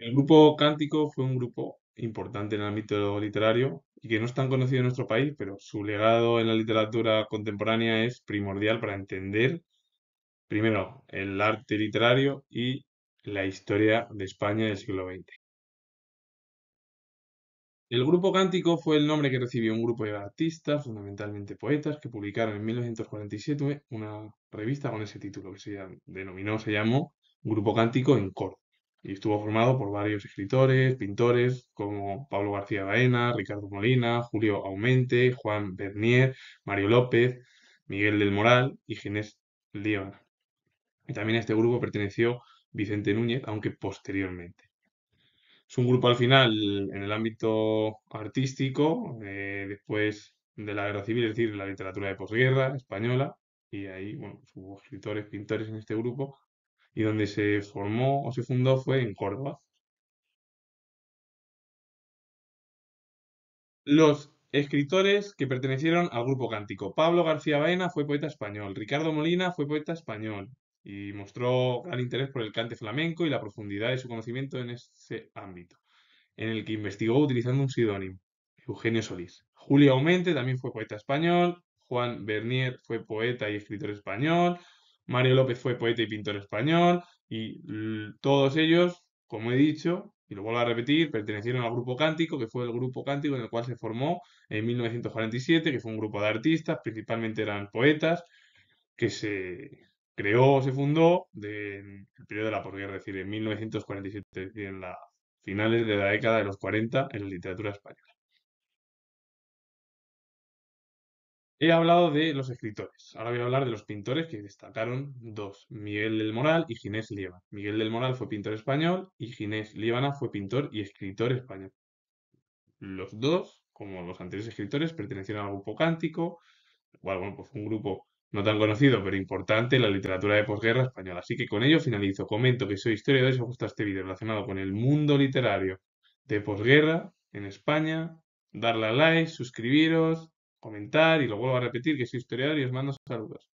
El grupo Cántico fue un grupo importante en el ámbito literario y que no es tan conocido en nuestro país, pero su legado en la literatura contemporánea es primordial para entender primero el arte literario y la historia de España del siglo XX. El grupo Cántico fue el nombre que recibió un grupo de artistas, fundamentalmente poetas, que publicaron en 1947 una revista con ese título que se denominó, se llamó Grupo Cántico en Córdoba y estuvo formado por varios escritores, pintores como Pablo García Baena, Ricardo Molina, Julio Aumente, Juan Bernier, Mario López, Miguel del Moral y Ginés Líbana. Y también a este grupo perteneció Vicente Núñez, aunque posteriormente. Es un grupo al final en el ámbito artístico, eh, después de la guerra civil, es decir, la literatura de posguerra española, y ahí, bueno, hubo escritores, pintores en este grupo, y donde se formó o se fundó fue en Córdoba. Los escritores que pertenecieron al grupo cántico. Pablo García Baena fue poeta español, Ricardo Molina fue poeta español y mostró gran interés por el cante flamenco y la profundidad de su conocimiento en ese ámbito, en el que investigó utilizando un pseudónimo, Eugenio Solís. Julio Aumente también fue poeta español, Juan Bernier fue poeta y escritor español, Mario López fue poeta y pintor español y todos ellos, como he dicho, y lo vuelvo a repetir, pertenecieron al grupo Cántico, que fue el grupo Cántico en el cual se formó en 1947, que fue un grupo de artistas, principalmente eran poetas, que se creó, se fundó en el periodo de la posguerra, es decir, en 1947, en las finales de la década de los 40 en la literatura española. He hablado de los escritores. Ahora voy a hablar de los pintores que destacaron dos, Miguel del Moral y Ginés Líbana. Miguel del Moral fue pintor español y Ginés Líbana fue pintor y escritor español. Los dos, como los anteriores escritores, pertenecieron al grupo Cántico, o pues un grupo no tan conocido, pero importante en la literatura de posguerra española. Así que con ello finalizo. Comento que soy historiador y si os gusta este vídeo relacionado con el mundo literario de posguerra en España, darle a like, suscribiros, comentar, y lo vuelvo a repetir, que soy historiador y os mando saludos.